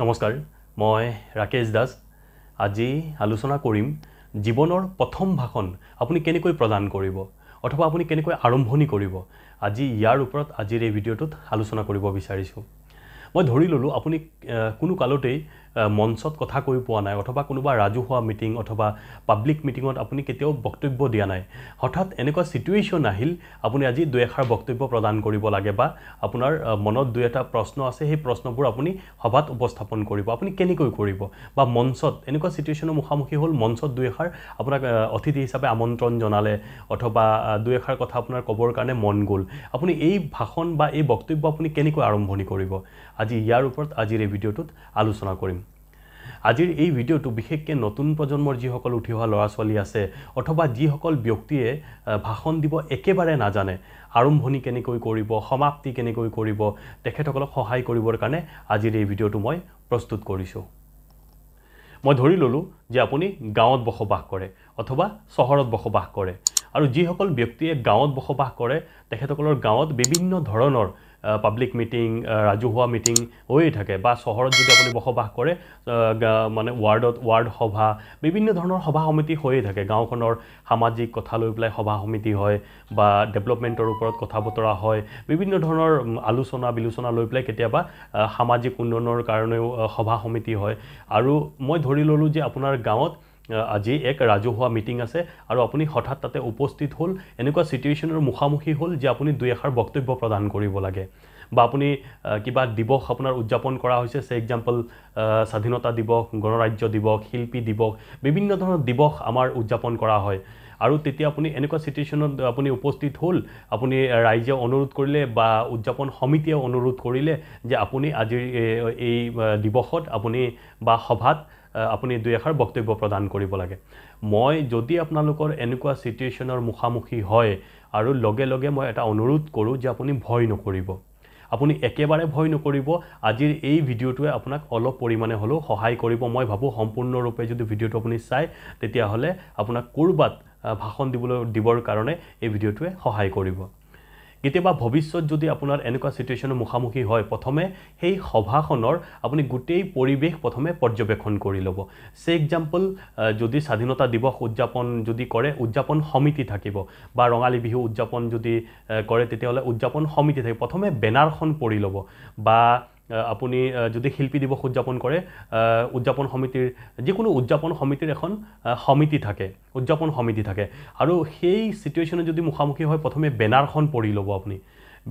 নমস্কাৰ মই ৰাকেশ দাস আজি আলোচনা কৰিম জীৱনৰ প্ৰথম ভাষণ আপুনি কেনেকৈ প্ৰদান কৰিব অথবা আপুনি কেনেকৈ আৰম্ভণি কৰিব আজি ইয়াৰ ওপৰত আজিৰ এই ভিডিঅ'টোত আলোচনা কৰিব বিচাৰিছোঁ মই ধৰি ল'লোঁ আপুনি কোনো কালতেই মঞ্চত কথা কৈ পোৱা নাই অথবা কোনোবা ৰাজহুৱা মিটিং অথবা পাব্লিক মিটিঙত আপুনি কেতিয়াও বক্তব্য দিয়া নাই হঠাৎ এনেকুৱা চিটুৱেশ্যন আহিল আপুনি আজি দুই এষাৰ বক্তব্য প্ৰদান কৰিব লাগে বা আপোনাৰ মনত দুই এটা প্ৰশ্ন আছে সেই প্ৰশ্নবোৰ আপুনি সভাত উপস্থাপন কৰিব আপুনি কেনেকৈ কৰিব বা মঞ্চত এনেকুৱা চিটুৱেশ্যনৰ মুখামুখি হ'ল মঞ্চত দুই এষাৰ আপোনাক অতিথি হিচাপে আমন্ত্ৰণ জনালে অথবা দুই এষাৰ কথা আপোনাৰ ক'বৰ কাৰণে মন গ'ল আপুনি এই ভাষণ বা এই বক্তব্য আপুনি কেনেকৈ আৰম্ভণি কৰিব আজি ইয়াৰ ওপৰত আজিৰ এই ভিডিঅ'টোত আলোচনা কৰিম আজিৰ এই ভিডিওটো বিশেষকৈ নতুন প্ৰজন্মৰ যিসকল উঠি অহা ল'ৰা ছোৱালী আছে অথবা যিসকল ব্যক্তিয়ে ভাষণ দিব একেবাৰে নাজানে আৰম্ভণি কেনেকৈ কৰিব সমাপ্তি কেনেকৈ কৰিব তেখেতসকলক সহায় কৰিবৰ কাৰণে আজিৰ এই ভিডিঅ'টো মই প্ৰস্তুত কৰিছোঁ মই ধৰি ল'লোঁ যে আপুনি গাঁৱত বসবাস কৰে অথবা চহৰত বসবাস কৰে আৰু যিসকল ব্যক্তিয়ে গাঁৱত বসবাস কৰে তেখেতসকলৰ গাঁৱত বিভিন্ন ধৰণৰ পাব্লিক মিটিং ৰাজহুৱা মিটিং হৈয়ে থাকে বা চহৰত যদি আপুনি বসবাস কৰে মানে ৱাৰ্ডত ৱাৰ্ড সভা বিভিন্ন ধৰণৰ সভা সমিতি হৈয়ে থাকে গাঁওখনৰ সামাজিক কথা লৈ পেলাই সভা সমিতি হয় বা ডেভেলপমেণ্টৰ ওপৰত কথা বতৰা হয় বিভিন্ন ধৰণৰ আলোচনা বিলোচনা লৈ পেলাই কেতিয়াবা সামাজিক উন্নয়নৰ কাৰণেও সভা সমিতি হয় আৰু মই ধৰি ল'লোঁ যে আপোনাৰ গাঁৱত আজি এক ৰাজহুৱা মিটিং আছে আৰু আপুনি হঠাৎ তাতে উপস্থিত হ'ল এনেকুৱা চিটুৱেশ্যনৰ মুখামুখি হ'ল যে আপুনি দুই এষাৰ বক্তব্য প্ৰদান কৰিব লাগে বা আপুনি কিবা দিৱস আপোনাৰ উদযাপন কৰা হৈছে চে এক্সাম্পল স্বাধীনতা দিৱস গণৰাজ্য দিৱস শিল্পী দিৱস বিভিন্ন ধৰণৰ দিৱস আমাৰ উদযাপন কৰা হয় আৰু তেতিয়া আপুনি এনেকুৱা চিটুৱেশ্যনত আপুনি উপস্থিত হ'ল আপুনি ৰাইজে অনুৰোধ কৰিলে বা উদযাপন সমিতিয়ে অনুৰোধ কৰিলে যে আপুনি আজিৰ এই দিৱসত আপুনি বা সভাত আপুনি দুই এষাৰ বক্তব্য প্ৰদান কৰিব লাগে মই যদি আপোনালোকৰ এনেকুৱা চিটুৱেশ্যনৰ মুখামুখি হয় আৰু লগে লগে মই এটা অনুৰোধ কৰোঁ যে আপুনি ভয় নকৰিব আপুনি একেবাৰে ভয় নকৰিব আজিৰ এই ভিডিঅ'টোৱে আপোনাক অলপ পৰিমাণে হ'লেও সহায় কৰিব মই ভাবোঁ সম্পূৰ্ণৰূপে যদি ভিডিঅ'টো আপুনি চায় তেতিয়াহ'লে আপোনাক ক'ৰবাত ভাষণ দিবলৈ দিবৰ কাৰণে এই ভিডিঅ'টোৱে সহায় কৰিব কেতিয়াবা ভৱিষ্যত যদি আপোনাৰ এনেকুৱা চিটুৱেশ্যনৰ মুখামুখি হয় প্ৰথমে সেই সভাখনৰ আপুনি গোটেই পৰিৱেশ প্ৰথমে পৰ্যবেক্ষণ কৰি ল'ব চে এক্সাম্পল যদি স্বাধীনতা দিৱস উদযাপন যদি কৰে উদযাপন সমিতি থাকিব বা ৰঙালী বিহু উদযাপন যদি কৰে তেতিয়াহ'লে উদযাপন সমিতি থাকিব প্ৰথমে বেনাৰখন পৰি ল'ব বা আপুনি যদি শিল্পী দিৱস উদযাপন কৰে উদযাপন সমিতিৰ যিকোনো উদযাপন সমিতিৰ এখন সমিতি থাকে উদযাপন সমিতি থাকে আৰু সেই চিটুৱেশ্যনত যদি মুখামুখি হয় প্ৰথমে বেনাৰখন পঢ়ি ল'ব আপুনি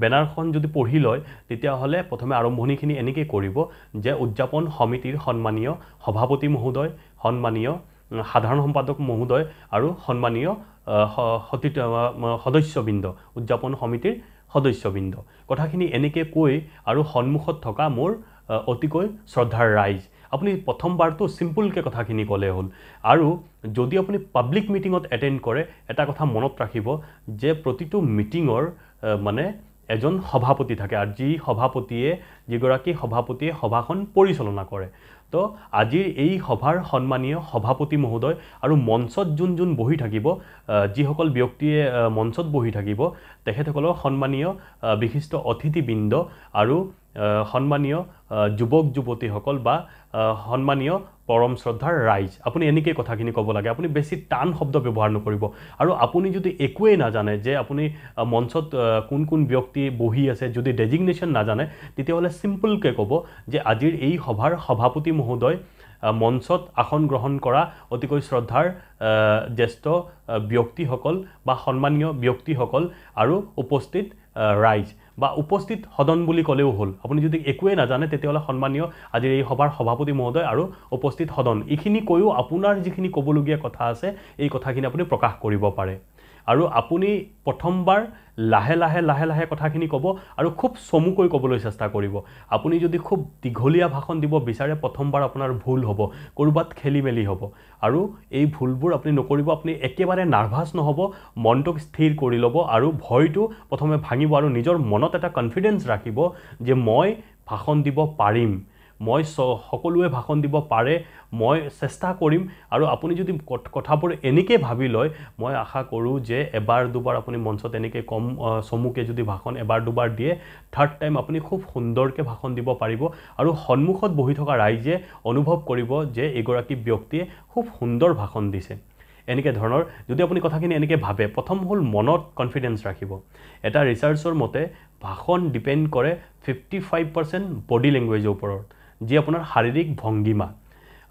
বেনাৰখন যদি পঢ়ি লয় তেতিয়াহ'লে প্ৰথমে আৰম্ভণিখিনি এনেকৈ কৰিব যে উদযাপন সমিতিৰ সন্মানীয় সভাপতি মহোদয় সন্মানীয় সাধাৰণ সম্পাদক মহোদয় আৰু সন্মানীয় সতীৰ্থ সদস্যবৃন্দ উদযাপন সমিতিৰ সদস্যবৃন্দ কথাখিনি এনেকৈ কৈ আৰু সন্মুখত থকা মোৰ অতিকৈ শ্ৰদ্ধাৰ ৰাইজ আপুনি প্ৰথমবাৰটো চিম্পুলকৈ কথাখিনি ক'লে হ'ল আৰু যদি আপুনি পাব্লিক মিটিঙত এটেণ্ড কৰে এটা কথা মনত ৰাখিব যে প্ৰতিটো মিটিঙৰ মানে এজন সভাপতি থাকে আৰু যি সভাপতিয়ে যিগৰাকী সভাপতিয়ে সভাখন পৰিচালনা কৰে তো আজিৰ এই সভাৰ সন্মানীয় সভাপতি মহোদয় আৰু মঞ্চত যোন যোন বহি থাকিব যিসকল ব্যক্তিয়ে মঞ্চত বহি থাকিব তেখেতসকলৰ সন্মানীয় বিশিষ্ট অতিথিবৃন্দ আৰু সন্মানীয় যুৱক যুৱতীসকল বা সন্মানীয় পৰম শ্ৰদ্ধাৰ ৰাইজ আপুনি এনেকৈ কথাখিনি ক'ব লাগে আপুনি বেছি টান শব্দ ব্যৱহাৰ নকৰিব আৰু আপুনি যদি একোৱেই নাজানে যে আপুনি মঞ্চত কোন কোন ব্যক্তি বহি আছে যদি ডেজিগনেশ্যন নাজানে তেতিয়াহ'লে চিম্পুলকৈ ক'ব যে আজিৰ এই সভাৰ সভাপতি মহোদয় মঞ্চত আসন গ্ৰহণ কৰা অতিকৈ শ্ৰদ্ধাৰ জ্যেষ্ঠ ব্যক্তিসকল বা সন্মানীয় ব্যক্তিসকল আৰু উপস্থিত ৰাইজ বা উপস্থিত সদন বুলি ক'লেও হ'ল আপুনি যদি একোৱেই নাজানে তেতিয়াহ'লে সন্মানীয় আজিৰ এই সভাৰ সভাপতি মহোদয় আৰু উপস্থিত সদন এইখিনি কৈও আপোনাৰ যিখিনি ক'বলগীয়া কথা আছে এই কথাখিনি আপুনি প্ৰকাশ কৰিব পাৰে আৰু আপুনি প্ৰথমবাৰ লাহে লাহে লাহে লাহে কথাখিনি ক'ব আৰু খুব চমুকৈ ক'বলৈ চেষ্টা কৰিব আপুনি যদি খুব দীঘলীয়া ভাষণ দিব বিচাৰে প্ৰথমবাৰ আপোনাৰ ভুল হ'ব ক'ৰবাত খেলি মেলি হ'ব আৰু এই ভুলবোৰ আপুনি নকৰিব আপুনি একেবাৰে নাৰ্ভাছ নহ'ব মনটোক স্থিৰ কৰি ল'ব আৰু ভয়টো প্ৰথমে ভাঙিব আৰু নিজৰ মনত এটা কনফিডেঞ্চ ৰাখিব যে মই ভাষণ দিব পাৰিম মই সকলোৱে ভাষণ দিব পাৰে মই চেষ্টা কৰিম আৰু আপুনি যদি কথাবোৰ এনেকৈ ভাবি লয় মই আশা কৰোঁ যে এবাৰ দুবাৰ আপুনি মঞ্চত এনেকৈ কম চমুকৈ যদি ভাষণ এবাৰ দুবাৰ দিয়ে থাৰ্ড টাইম আপুনি খুব সুন্দৰকৈ ভাষণ দিব পাৰিব আৰু সন্মুখত বহি থকা ৰাইজে অনুভৱ কৰিব যে এগৰাকী ব্যক্তিয়ে খুব সুন্দৰ ভাষণ দিছে এনেকৈ ধৰণৰ যদি আপুনি কথাখিনি এনেকৈ ভাবে প্ৰথম হ'ল মনত কনফিডেঞ্চ ৰাখিব এটা ৰিচাৰ্চৰ মতে ভাষণ ডিপেণ্ড কৰে ফিফটি ফাইভ পাৰ্চেণ্ট বডি লেংগুৱেজৰ ওপৰত যি আপোনাৰ শাৰীৰিক ভংগীমা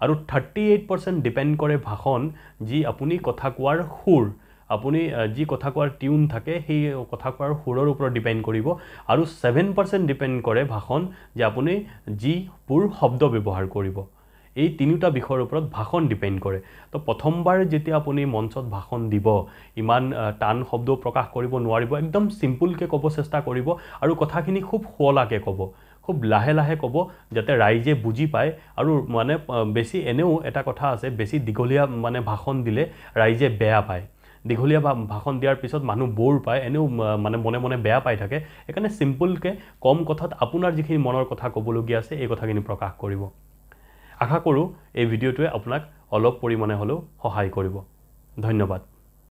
আৰু থাৰ্টি এইট পাৰ্চেণ্ট ডিপেণ্ড কৰে ভাষণ যি আপুনি কথা কোৱাৰ সুৰ আপুনি যি কথা কোৱাৰ টিউন থাকে সেই কথা কোৱাৰ সুৰৰ ওপৰত ডিপেণ্ড কৰিব আৰু ছেভেন পাৰ্চেণ্ট ডিপেণ্ড কৰে ভাষণ যে আপুনি যিবোৰ শব্দ ব্যৱহাৰ কৰিব এই তিনিওটা বিষয়ৰ ওপৰত ভাষণ ডিপেণ্ড কৰে তো প্ৰথমবাৰ যেতিয়া আপুনি মঞ্চত ভাষণ দিব ইমান টান শব্দ প্ৰকাশ কৰিব নোৱাৰিব একদম চিম্পুলকৈ ক'ব চেষ্টা কৰিব আৰু কথাখিনি খুব শুৱলাকৈ ক'ব খুব লাহে লাহে ক'ব যাতে ৰাইজে বুজি পায় আৰু মানে বেছি এনেও এটা কথা আছে বেছি দীঘলীয়া মানে ভাষণ দিলে ৰাইজে বেয়া পায় দীঘলীয়া ভা ভাষণ দিয়াৰ পিছত মানুহ ব'ৰ পায় এনেও মানে মনে মনে বেয়া পাই থাকে সেইকাৰণে চিম্পুলকৈ কম কথাত আপোনাৰ যিখিনি মনৰ কথা ক'বলগীয়া আছে এই কথাখিনি প্ৰকাশ কৰিব আশা কৰোঁ এই ভিডিঅ'টোৱে আপোনাক অলপ পৰিমাণে হ'লেও সহায় কৰিব ধন্যবাদ